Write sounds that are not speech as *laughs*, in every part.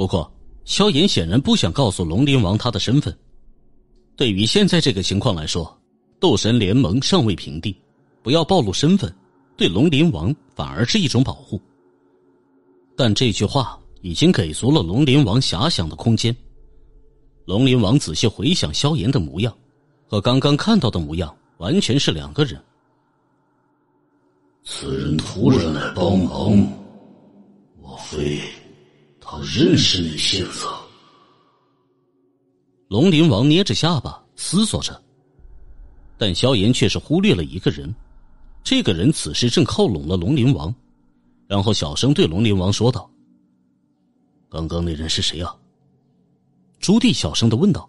不过，萧炎显然不想告诉龙鳞王他的身份。对于现在这个情况来说，斗神联盟尚未平定，不要暴露身份，对龙鳞王反而是一种保护。但这句话已经给足了龙鳞王遐想的空间。龙鳞王仔细回想萧炎的模样，和刚刚看到的模样完全是两个人。此人突然来帮忙，莫非？我认识那骗子。龙鳞王捏着下巴思索着，但萧炎却是忽略了一个人。这个人此时正靠拢了龙鳞王，然后小声对龙鳞王说道：“刚刚那人是谁啊？”朱棣小声的问道。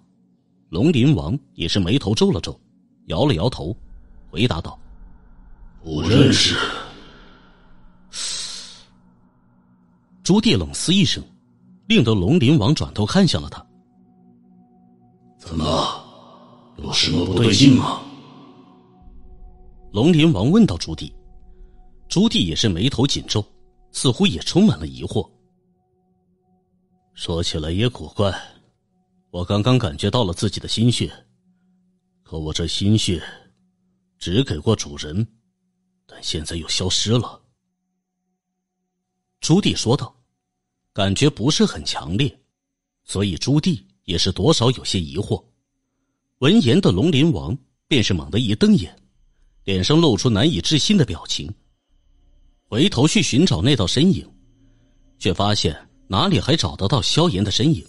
龙鳞王也是眉头皱了皱，摇了摇头，回答道：“不认识。”朱棣冷嘶一声。令得龙鳞王转头看向了他，怎么有什么不对劲吗？龙鳞王问道。朱棣，朱棣也是眉头紧皱，似乎也充满了疑惑。说起来也古怪，我刚刚感觉到了自己的心血，可我这心血只给过主人，但现在又消失了。朱棣说道。感觉不是很强烈，所以朱棣也是多少有些疑惑。闻言的龙鳞王便是猛地一瞪眼，脸上露出难以置信的表情，回头去寻找那道身影，却发现哪里还找得到萧炎的身影。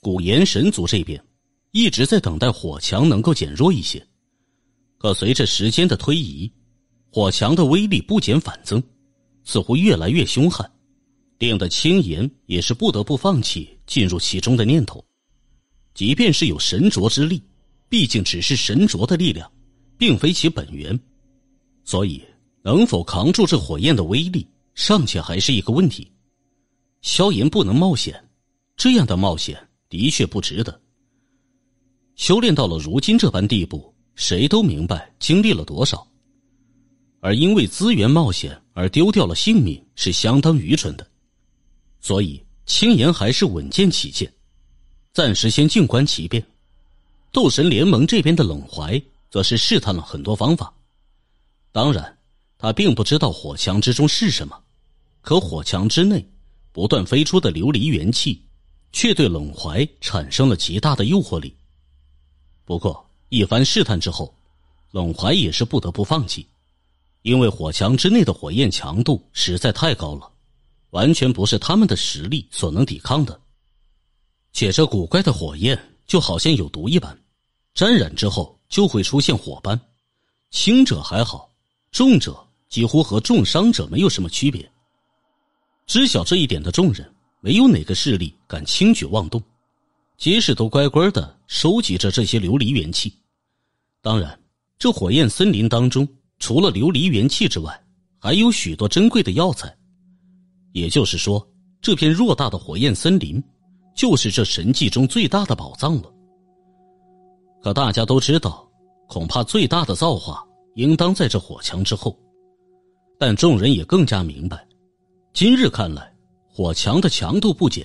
古岩神族这边一直在等待火墙能够减弱一些，可随着时间的推移，火墙的威力不减反增。似乎越来越凶悍，令得青岩也是不得不放弃进入其中的念头。即便是有神灼之力，毕竟只是神灼的力量，并非其本源，所以能否扛住这火焰的威力，尚且还是一个问题。萧炎不能冒险，这样的冒险的确不值得。修炼到了如今这般地步，谁都明白经历了多少。而因为资源冒险而丢掉了性命是相当愚蠢的，所以青岩还是稳健起见，暂时先静观其变。斗神联盟这边的冷怀则是试探了很多方法，当然，他并不知道火墙之中是什么，可火墙之内不断飞出的琉璃元气，却对冷怀产生了极大的诱惑力。不过一番试探之后，冷怀也是不得不放弃。因为火墙之内的火焰强度实在太高了，完全不是他们的实力所能抵抗的。且这古怪的火焰就好像有毒一般，沾染之后就会出现火斑，轻者还好，重者几乎和重伤者没有什么区别。知晓这一点的众人，没有哪个势力敢轻举妄动，即使都乖乖的收集着这些琉璃元气。当然，这火焰森林当中。除了琉璃元气之外，还有许多珍贵的药材。也就是说，这片偌大的火焰森林，就是这神迹中最大的宝藏了。可大家都知道，恐怕最大的造化，应当在这火墙之后。但众人也更加明白，今日看来，火墙的强度不减，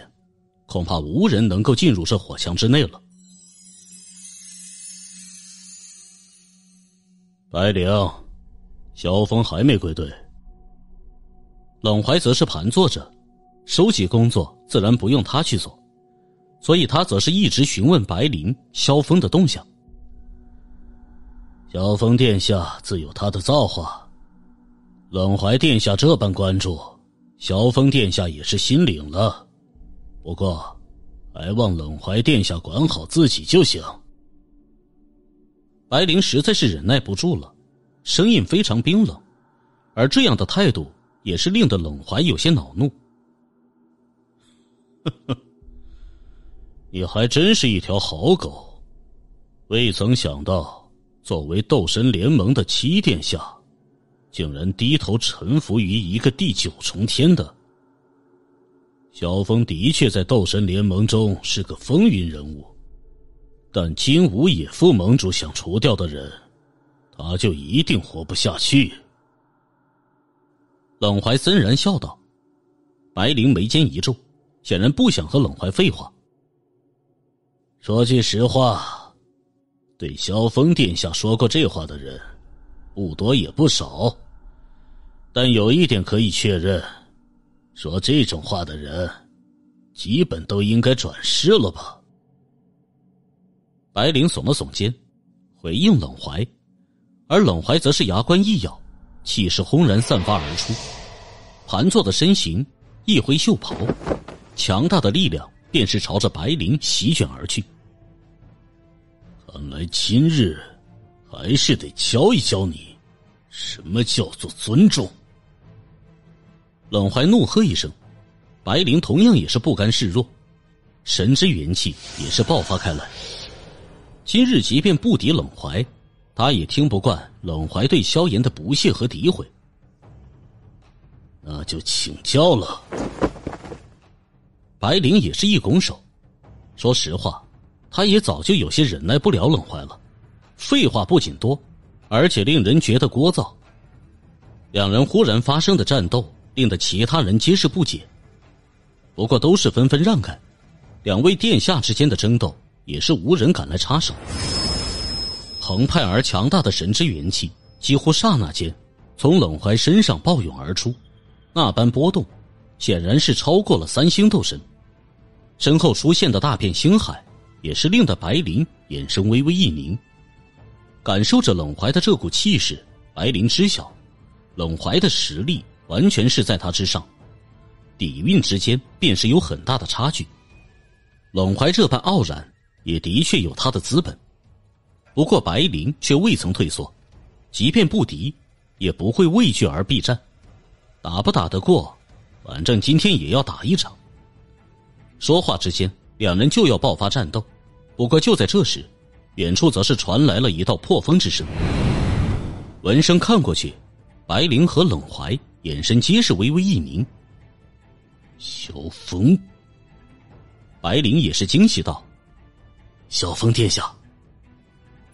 恐怕无人能够进入这火墙之内了。白灵。萧峰还没归队，冷怀则是盘坐着，收集工作自然不用他去做，所以他则是一直询问白灵萧峰的动向。萧峰殿下自有他的造化，冷怀殿下这般关注，萧峰殿下也是心领了。不过，还望冷怀殿下管好自己就行。白灵实在是忍耐不住了。声音非常冰冷，而这样的态度也是令得冷怀有些恼怒。*laughs* 你还真是一条好狗，未曾想到，作为斗神联盟的七殿下，竟然低头臣服于一个第九重天的。萧峰的确在斗神联盟中是个风云人物，但金吾野副盟主想除掉的人。他就一定活不下去。”冷怀森然笑道。白灵眉间一皱，显然不想和冷怀废话。说句实话，对萧峰殿下说过这话的人，不多也不少。但有一点可以确认，说这种话的人，基本都应该转世了吧？白灵耸了耸肩，回应冷怀。而冷怀则是牙关一咬，气势轰然散发而出，盘坐的身形一挥袖袍，强大的力量便是朝着白灵席卷而去。看来今日还是得教一教你，什么叫做尊重！冷怀怒喝一声，白灵同样也是不甘示弱，神之元气也是爆发开来。今日即便不敌冷怀。他也听不惯冷怀对萧炎的不屑和诋毁，那就请教了。白灵也是一拱手，说实话，他也早就有些忍耐不了冷怀了。废话不仅多，而且令人觉得聒噪。两人忽然发生的战斗，令得其他人皆是不解，不过都是纷纷让开。两位殿下之间的争斗，也是无人敢来插手。澎湃而强大的神之元气，几乎刹那间从冷怀身上暴涌而出，那般波动，显然是超过了三星斗神。身后出现的大片星海，也是令得白灵眼神微微一凝。感受着冷怀的这股气势，白灵知晓，冷怀的实力完全是在他之上，底蕴之间便是有很大的差距。冷怀这般傲然，也的确有他的资本。不过白灵却未曾退缩，即便不敌，也不会畏惧而避战。打不打得过，反正今天也要打一场。说话之间，两人就要爆发战斗。不过就在这时，远处则是传来了一道破风之声。闻声看过去，白灵和冷怀眼神皆是微微一凝。小峰，白灵也是惊喜道：“小峰殿下。”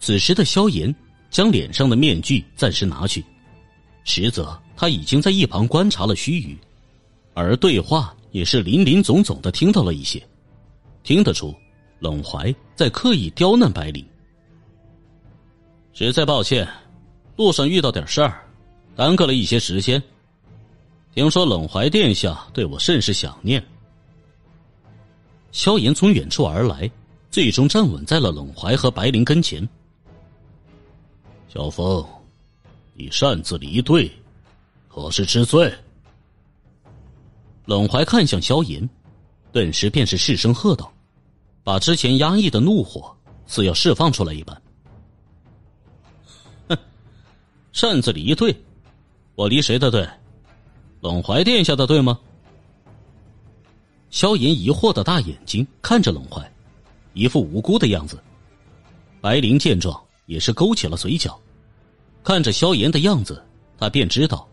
此时的萧炎将脸上的面具暂时拿去，实则他已经在一旁观察了须臾，而对话也是林林总总的听到了一些，听得出冷怀在刻意刁难白灵。实在抱歉，路上遇到点事儿，耽搁了一些时间。听说冷怀殿下对我甚是想念。萧炎从远处而来，最终站稳在了冷怀和白灵跟前。萧峰，你擅自离队，何时知罪？冷怀看向萧炎，顿时便是失声喝道，把之前压抑的怒火似要释放出来一般。哼，擅自离队？我离谁的队？冷怀殿下的队吗？萧炎疑惑的大眼睛看着冷怀，一副无辜的样子。白灵见状。也是勾起了嘴角，看着萧炎的样子，他便知道，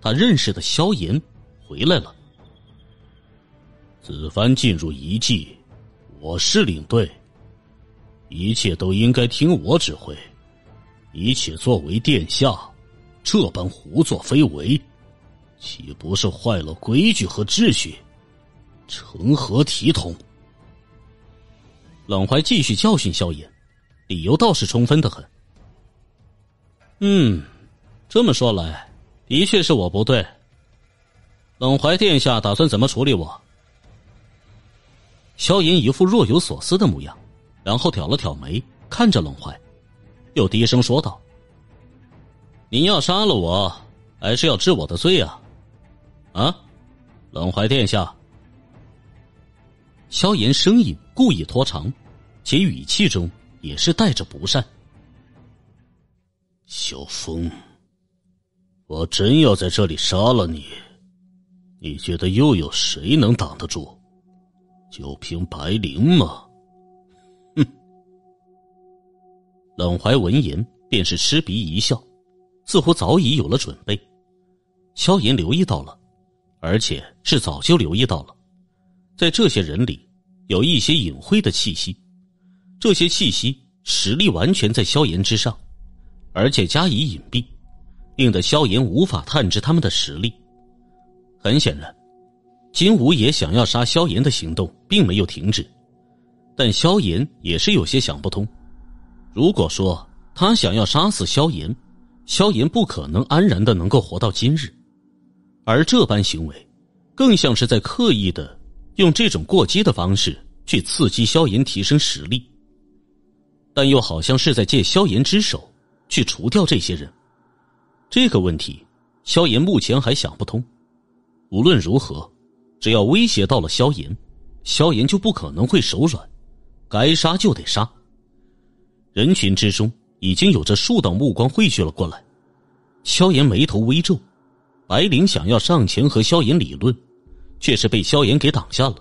他认识的萧炎回来了。子凡进入遗迹，我是领队，一切都应该听我指挥。你且作为殿下，这般胡作非为，岂不是坏了规矩和秩序，成何体统？冷怀继续教训萧炎。理由倒是充分的很。嗯，这么说来，的确是我不对。冷怀殿下打算怎么处理我？萧炎一副若有所思的模样，然后挑了挑眉，看着冷怀，又低声说道：“你要杀了我，还是要治我的罪啊？”啊，冷怀殿下。萧炎声音故意拖长，且语气中。也是带着不善，萧峰，我真要在这里杀了你，你觉得又有谁能挡得住？就凭白灵吗？哼！冷怀闻言便是嗤鼻一笑，似乎早已有了准备。萧炎留意到了，而且是早就留意到了，在这些人里有一些隐晦的气息。这些气息实力完全在萧炎之上，而且加以隐蔽，令得萧炎无法探知他们的实力。很显然，金吾也想要杀萧炎的行动并没有停止，但萧炎也是有些想不通。如果说他想要杀死萧炎，萧炎不可能安然的能够活到今日。而这般行为，更像是在刻意的用这种过激的方式去刺激萧炎提升实力。但又好像是在借萧炎之手去除掉这些人，这个问题萧炎目前还想不通。无论如何，只要威胁到了萧炎，萧炎就不可能会手软，该杀就得杀。人群之中已经有着数道目光汇聚了过来，萧炎眉头微皱，白灵想要上前和萧炎理论，却是被萧炎给挡下了。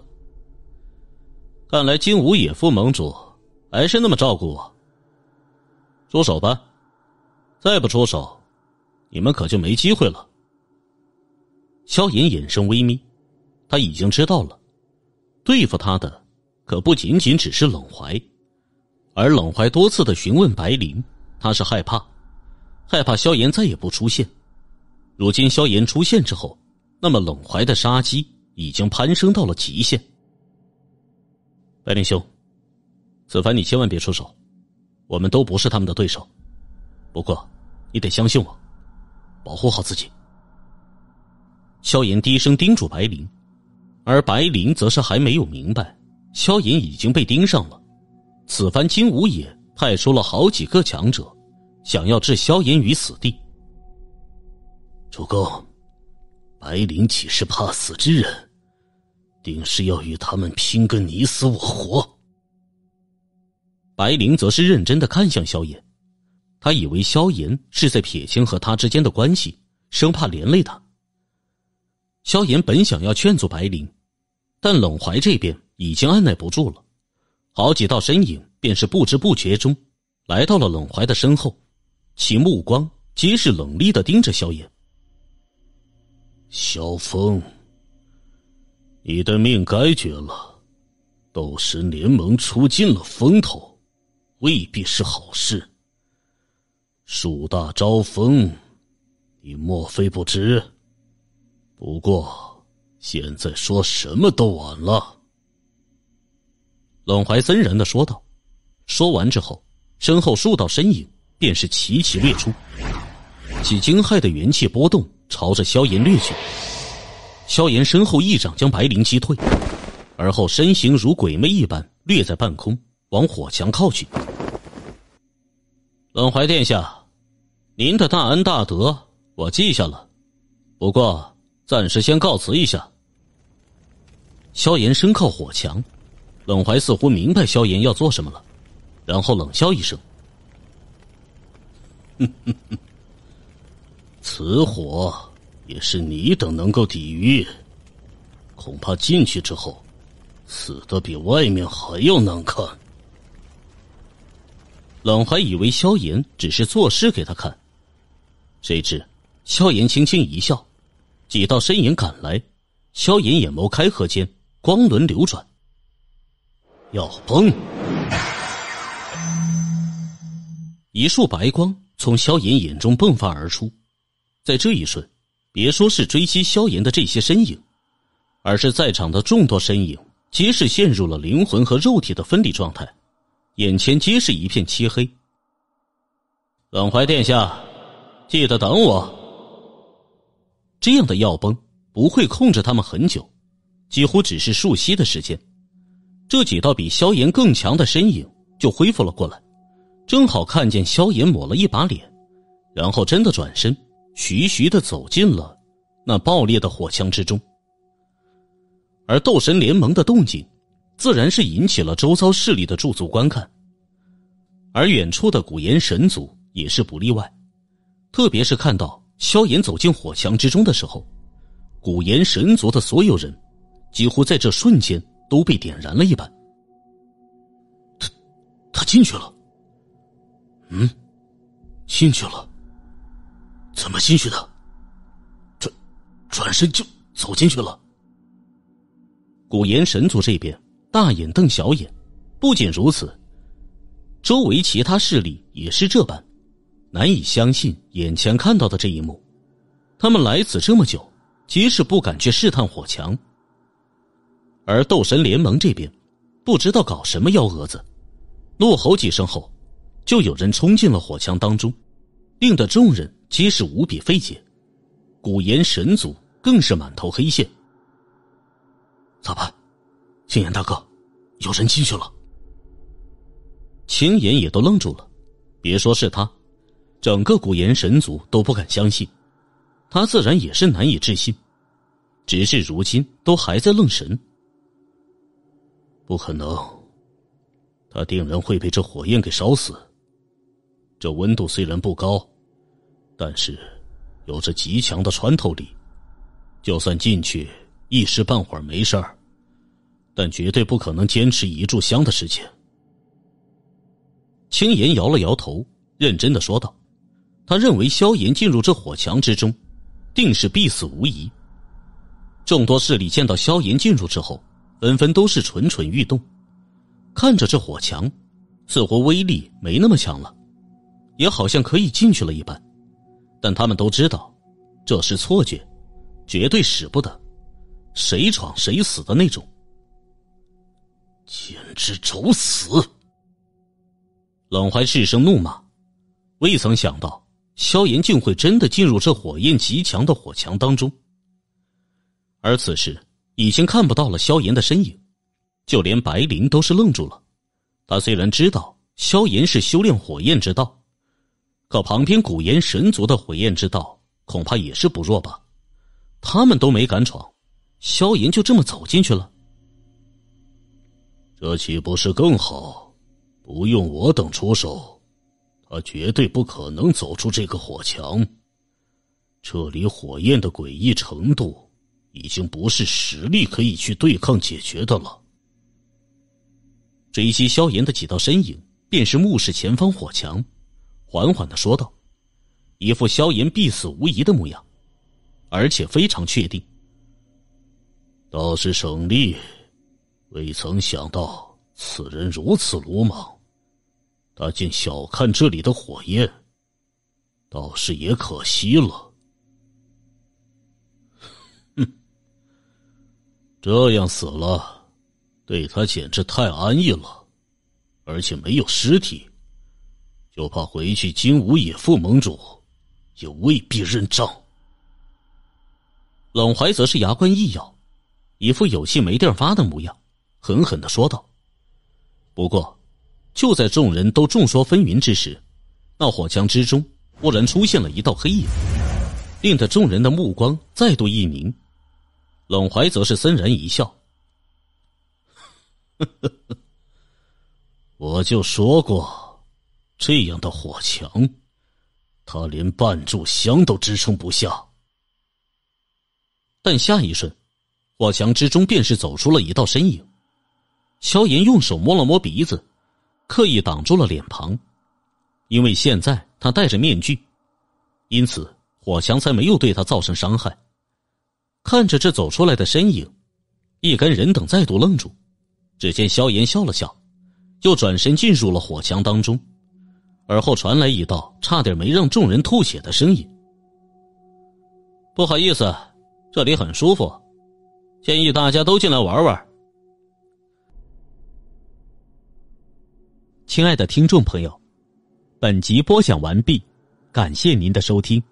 看来金无野副盟主。还是那么照顾我。出手吧，再不出手，你们可就没机会了。萧炎眼神微眯，他已经知道了，对付他的可不仅仅只是冷怀。而冷怀多次的询问白灵，他是害怕，害怕萧炎再也不出现。如今萧炎出现之后，那么冷怀的杀机已经攀升到了极限。白灵兄。此番你千万别出手，我们都不是他们的对手。不过，你得相信我，保护好自己。萧炎低声叮嘱白灵，而白灵则是还没有明白，萧炎已经被盯上了。此番金无也派出了好几个强者，想要置萧炎于死地。主公，白灵岂是怕死之人？定是要与他们拼个你死我活。白灵则是认真的看向萧炎，他以为萧炎是在撇清和他之间的关系，生怕连累他。萧炎本想要劝阻白灵，但冷怀这边已经按耐不住了，好几道身影便是不知不觉中来到了冷怀的身后，其目光皆是冷厉的盯着萧炎。萧峰，你的命该绝了，斗神联盟出尽了风头。未必是好事。树大招风，你莫非不知？不过现在说什么都晚了。”冷怀森然的说道。说完之后，身后数道身影便是齐齐掠出，几惊骇的元气波动朝着萧炎掠去。萧炎身后一掌将白灵击退，而后身形如鬼魅一般掠在半空，往火墙靠去。冷怀殿下，您的大恩大德我记下了，不过暂时先告辞一下。萧炎身靠火墙，冷怀似乎明白萧炎要做什么了，然后冷笑一声：“ *laughs* 哼哼哼，此火也是你等能够抵御，恐怕进去之后，死的比外面还要难看。”冷怀以为萧炎只是作诗给他看，谁知萧炎轻轻一笑，几道身影赶来。萧炎眼眸开合间，光轮流转，要崩！一束白光从萧炎眼中迸发而出，在这一瞬，别说是追击萧炎的这些身影，而是在场的众多身影皆是陷入了灵魂和肉体的分离状态。眼前皆是一片漆黑，冷怀殿下，记得等我。这样的药崩不会控制他们很久，几乎只是数息的时间。这几道比萧炎更强的身影就恢复了过来，正好看见萧炎抹了一把脸，然后真的转身，徐徐的走进了那爆裂的火枪之中。而斗神联盟的动静。自然是引起了周遭势力的驻足观看，而远处的古岩神族也是不例外。特别是看到萧炎走进火墙之中的时候，古岩神族的所有人几乎在这瞬间都被点燃了一般。他，他进去了。嗯，进去了，怎么进去的？转转身就走进去了。古岩神族这边。大眼瞪小眼，不仅如此，周围其他势力也是这般，难以相信眼前看到的这一幕。他们来此这么久，即使不敢去试探火墙。而斗神联盟这边，不知道搞什么幺蛾子，怒吼几声后，就有人冲进了火墙当中，令得众人皆是无比费解，古岩神族更是满头黑线。咋办？青岩大哥，有人进去了。青岩也都愣住了，别说是他，整个古岩神族都不敢相信，他自然也是难以置信，只是如今都还在愣神。不可能，他定然会被这火焰给烧死。这温度虽然不高，但是有着极强的穿透力，就算进去一时半会儿没事儿。但绝对不可能坚持一炷香的时间。青岩摇了摇头，认真的说道：“他认为萧炎进入这火墙之中，定是必死无疑。”众多势力见到萧炎进入之后，纷纷都是蠢蠢欲动，看着这火墙，似乎威力没那么强了，也好像可以进去了一般。但他们都知道，这是错觉，绝对使不得，谁闯谁死的那种。简直找死！冷怀失声怒骂，未曾想到萧炎竟会真的进入这火焰极强的火墙当中。而此时已经看不到了萧炎的身影，就连白灵都是愣住了。他虽然知道萧炎是修炼火焰之道，可旁边古岩神族的火焰之道恐怕也是不弱吧？他们都没敢闯，萧炎就这么走进去了。这岂不是更好？不用我等出手，他绝对不可能走出这个火墙。这里火焰的诡异程度，已经不是实力可以去对抗解决的了。追击萧炎的几道身影，便是目视前方火墙，缓缓的说道，一副萧炎必死无疑的模样，而且非常确定。倒是省力。未曾想到此人如此鲁莽，他竟小看这里的火焰，倒是也可惜了。*laughs* 这样死了，对他简直太安逸了，而且没有尸体，就怕回去金无野副盟主也未必认账。冷怀则是牙关一咬，一副有气没地儿发的模样。狠狠的说道。不过，就在众人都众说纷纭之时，那火墙之中忽然出现了一道黑影，令得众人的目光再度一凝。冷怀则是森然一笑：“ *laughs* 我就说过，这样的火墙，他连半炷香都支撑不下。”但下一瞬，火墙之中便是走出了一道身影。萧炎用手摸了摸鼻子，刻意挡住了脸庞，因为现在他戴着面具，因此火墙才没有对他造成伤害。看着这走出来的身影，一干人等再度愣住。只见萧炎笑了笑，又转身进入了火墙当中，而后传来一道差点没让众人吐血的声音：“不好意思，这里很舒服，建议大家都进来玩玩。”亲爱的听众朋友，本集播讲完毕，感谢您的收听。